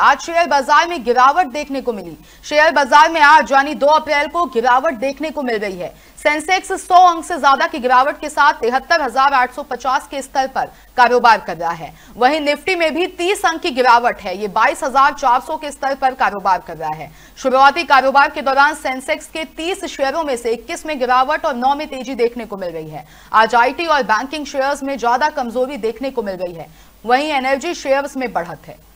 आज शेयर बाजार में गिरावट देखने को मिली शेयर बाजार में आज यानी 2 अप्रैल को गिरावट देखने को मिल रही है सेंसेक्स 100 अंक से ज्यादा की गिरावट के साथ तिहत्तर के स्तर पर कारोबार कर रहा है वहीं निफ्टी में भी 30 अंक की गिरावट है ये 22,400 के स्तर पर कारोबार कर रहा है शुरुआती कारोबार के दौरान सेंसेक्स के 30 शेयरों में से 21 में गिरावट और 9 में तेजी देखने को मिल रही है आज आईटी और बैंकिंग शेयर्स में ज्यादा कमजोरी देखने को मिल रही है वहीं एनर्जी शेयर्स में बढ़त है